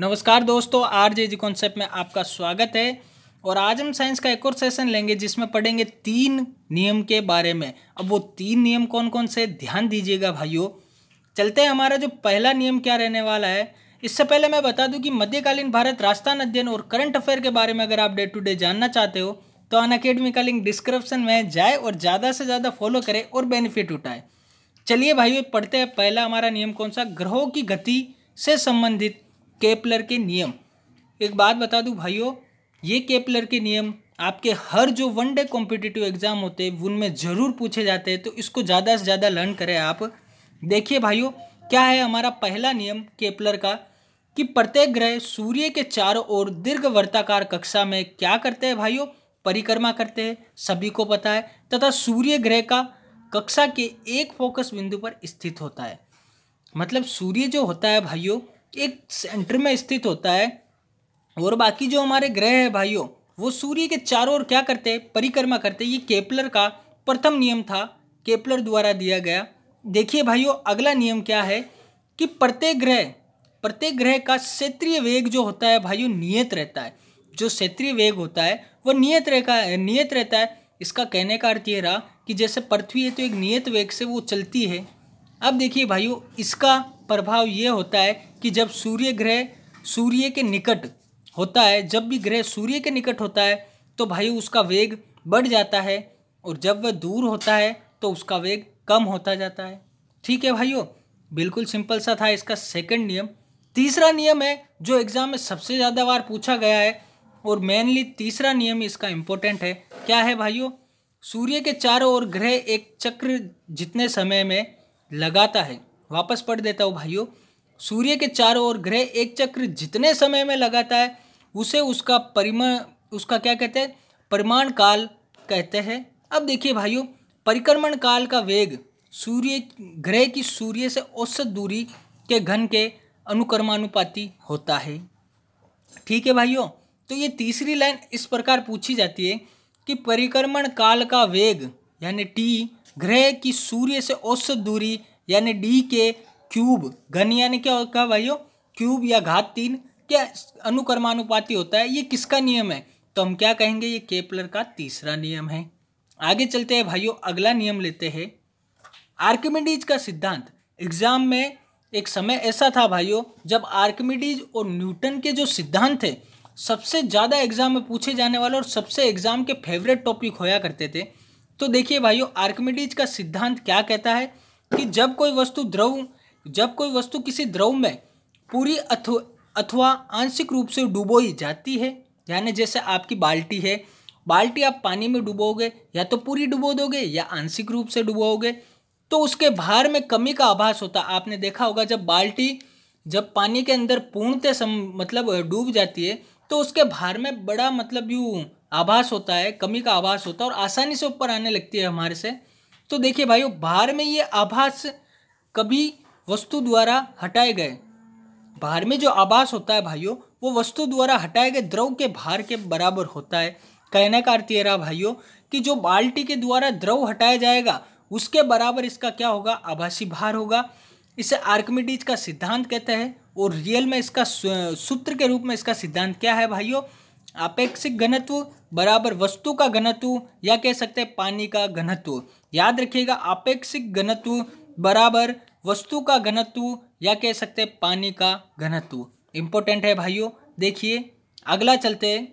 नमस्कार दोस्तों R J जी concept में आपका स्वागत है और आज हम साइंस का एक और सेशन लेंगे जिसमें पढ़ेंगे तीन नियम के बारे में अब वो तीन नियम कौन कौन से ध्यान दीजिएगा भाइयों चलते हैं हमारा जो पहला नियम क्या रहने वाला है इससे पहले मैं बता दूं कि मध्यकालीन भारत राजस्थान अध्ययन और करंट अफेयर के बारे में अगर आप डे टू डे जानना चाहते हो तो अन अकेडमी का लिंक डिस्क्रिप्शन में जाए और ज़्यादा से ज़्यादा फॉलो करें और बेनिफिट उठाए चलिए भाइयों पढ़ते हैं पहला हमारा नियम कौन सा ग्रहों की गति से संबंधित केपलर के नियम एक बात बता दूं भाइयों ये केपलर के नियम आपके हर जो वन डे कॉम्पिटिटिव एग्ज़ाम होते हैं उनमें ज़रूर पूछे जाते हैं तो इसको ज़्यादा से ज़्यादा लर्न करें आप देखिए भाइयों क्या है हमारा पहला नियम केपलर का कि प्रत्येक ग्रह सूर्य के चारों ओर दीर्घ वर्ताकार कक्षा में क्या करते हैं भाइयों परिक्रमा करते हैं सभी को पता है तथा सूर्य ग्रह का कक्षा के एक फोकस बिंदु पर स्थित होता है मतलब सूर्य जो होता है भाइयों एक सेंटर में स्थित होता है और बाकी जो हमारे ग्रह है भाइयों वो सूर्य के चारों ओर क्या करते हैं परिक्रमा करते हैं ये केपलर का प्रथम नियम था केपलर द्वारा दिया गया देखिए भाइयों अगला नियम क्या है कि प्रत्येक ग्रह प्रत्येक ग्रह का क्षेत्रीय वेग जो होता है भाइयों नियत रहता है जो क्षेत्रीय वेग होता है वो नियत रहता है नियत रहता है इसका कहने का अर्थ ये रहा कि जैसे पृथ्वी है तो एक नियत वेग से वो चलती है अब देखिए भाइयों इसका प्रभाव ये होता है कि जब सूर्य ग्रह सूर्य के निकट होता है जब भी ग्रह सूर्य के निकट होता है तो भाई उसका वेग बढ़ जाता है और जब वह दूर होता है तो उसका वेग कम होता जाता है ठीक है भाइयों बिल्कुल सिंपल सा था इसका सेकंड नियम तीसरा नियम है जो एग्ज़ाम में सबसे ज़्यादा बार पूछा गया है और मेनली तीसरा नियम इसका इम्पोर्टेंट है क्या है भाइयों सूर्य के चारों ओर ग्रह एक चक्र जितने समय में लगाता है वापस पढ़ देता हूँ भाइयों सूर्य के चारों ओर ग्रह एक चक्र जितने समय में लगाता है उसे उसका परिम उसका क्या कहते हैं परिमाण काल कहते हैं अब देखिए भाइयों परिक्रमण काल का वेग सूर्य ग्रह की सूर्य से औसत दूरी के घन के अनुक्रमानुपाति होता है ठीक है भाइयों तो ये तीसरी लाइन इस प्रकार पूछी जाती है कि परिक्रमण काल का वेग यानी टी ग्रह की सूर्य से औसत दूरी यानी डी के क्यूब घन यानी क्या होगा भाइयों क्यूब या घात तीन क्या अनुक्रमानुपाती होता है ये किसका नियम है तो हम क्या कहेंगे ये केपलर का तीसरा नियम है आगे चलते हैं भाइयों अगला नियम लेते हैं आर्किमिडीज का सिद्धांत एग्जाम में एक समय ऐसा था भाइयों जब आर्किमिडीज और न्यूटन के जो सिद्धांत थे सबसे ज़्यादा एग्जाम में पूछे जाने वाले और सबसे एग्जाम के फेवरेट टॉपिक होया करते थे तो देखिए भाइयों आर्किमिडीज का सिद्धांत क्या कहता है कि जब कोई वस्तु द्रव जब कोई वस्तु किसी द्रव में पूरी अथवा आंशिक रूप से डुबोई जाती है यानी जैसे आपकी बाल्टी है बाल्टी आप पानी में डुबोगे या तो पूरी डुबो दोगे या आंशिक रूप से डुबोगे तो उसके भार में कमी का आभास होता आपने देखा होगा जब बाल्टी जब पानी के अंदर पूर्णतः सम मतलब डूब जाती है तो उसके भार में बड़ा मतलब यू आभास होता है कमी का आभास होता है और आसानी से ऊपर आने लगती है हमारे से तो देखिए भाइयों भार में ये आभास कभी वस्तु द्वारा हटाए गए भार में जो आभास होता है भाइयों वो वस्तु द्वारा हटाए गए द्रव के भार के बराबर होता है कहने का अर्थ ये रहा भाइयों कि जो बाल्टी के द्वारा द्रव हटाया जाएगा उसके बराबर इसका क्या होगा आभासी भार होगा इसे आर्कमिडीज का सिद्धांत कहते हैं और रियल में इसका सूत्र के रूप में इसका सिद्धांत क्या है भाइयों अपेक्षिक घनत्व बराबर वस्तु का घनत्व या कह सकते हैं पानी का घनत्व याद रखिएगा अपेक्षिक घनत्व बराबर वस्तु का घनत्व या कह सकते हैं पानी का घनत्व इम्पोर्टेंट है भाइयों देखिए अगला चलते हैं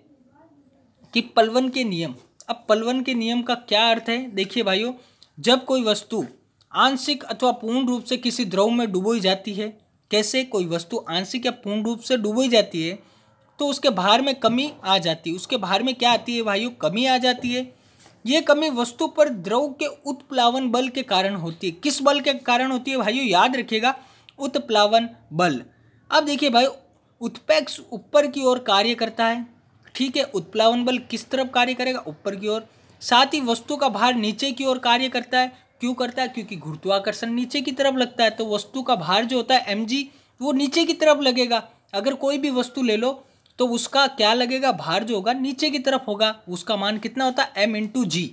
कि पलवन के नियम अब पलवन के नियम का क्या अर्थ है देखिए भाइयों जब कोई वस्तु आंशिक अथवा पूर्ण रूप से किसी द्रव में डुबोई जाती है कैसे कोई वस्तु आंशिक या पूर्ण रूप से डुबोई जाती है तो उसके भार में कमी आ जाती है उसके भार में क्या आती है भाइयों कमी आ जाती है ये कमी वस्तु पर द्रव के उत्प्लावन बल के कारण होती है किस बल के कारण होती है भाइयों याद रखिएगा उत्प्लावन बल अब देखिए भाई उत्पेक्ष ऊपर की ओर कार्य करता है ठीक है उत्प्लावन बल किस तरफ कार्य करेगा ऊपर की ओर साथ ही वस्तु का भार नीचे की ओर कार्य करता है क्यों करता है क्योंकि गुरुत्वाकर्षण नीचे की तरफ लगता है तो वस्तु का भार जो होता है एम वो नीचे की तरफ लगेगा अगर कोई भी वस्तु ले लो तो उसका क्या लगेगा भार जो होगा नीचे की तरफ होगा उसका मान कितना होता है एम इंटू जी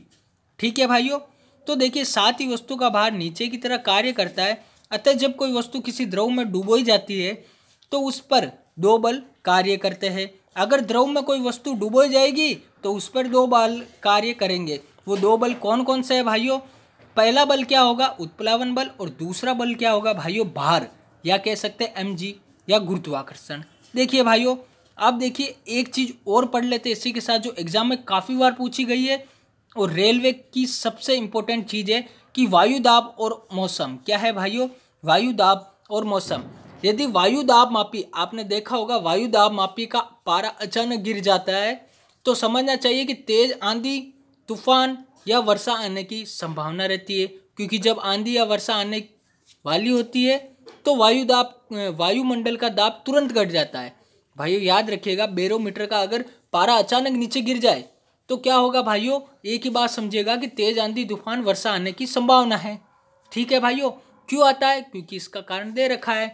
ठीक है भाइयों तो देखिए साथ ही वस्तु का भार नीचे की तरह कार्य करता है अतः जब कोई वस्तु किसी द्रव में डूबोई जाती है तो उस पर दो बल कार्य करते हैं अगर द्रव में कोई वस्तु डूबोई जाएगी तो उस पर दो बल कार्य करेंगे वो दो बल कौन कौन से है भाइयों पहला बल क्या होगा उत्प्लावन बल और दूसरा बल क्या होगा भाइयों भार या कह सकते हैं एम या गुरुत्वाकर्षण देखिए भाइयों आप देखिए एक चीज़ और पढ़ लेते इसी के साथ जो एग्ज़ाम में काफ़ी बार पूछी गई है और रेलवे की सबसे इम्पोर्टेंट चीज़ है कि वायु दाब और मौसम क्या है भाइयों वायु दाब और मौसम यदि वायु दाब मापी आपने देखा होगा वायु दाब मापी का पारा अचानक गिर जाता है तो समझना चाहिए कि तेज़ आंधी तूफान या वर्षा आने की संभावना रहती है क्योंकि जब आंधी या वर्षा आने वाली होती है तो वायु दाब वायुमंडल का दाब तुरंत घट जाता है भाइयों याद रखिएगा बेरोमीटर का अगर पारा अचानक नीचे गिर जाए तो क्या होगा भाइयों एक ही बात समझिएगा कि तेज आंधी तूफान वर्षा आने की संभावना है ठीक है भाइयों क्यों आता है क्योंकि इसका कारण दे रखा है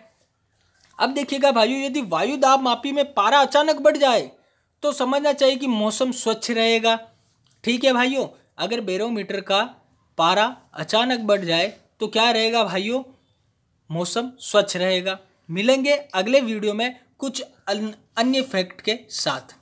अब देखिएगा भाइयों यदि वायु दाब मापी में पारा अचानक बढ़ जाए तो समझना चाहिए कि मौसम स्वच्छ रहेगा ठीक है भाइयों अगर बेरोमीटर का पारा अचानक बढ़ जाए तो क्या रहेगा भाइयों मौसम स्वच्छ रहेगा मिलेंगे अगले वीडियो में कुछ अन्य फैक्ट के साथ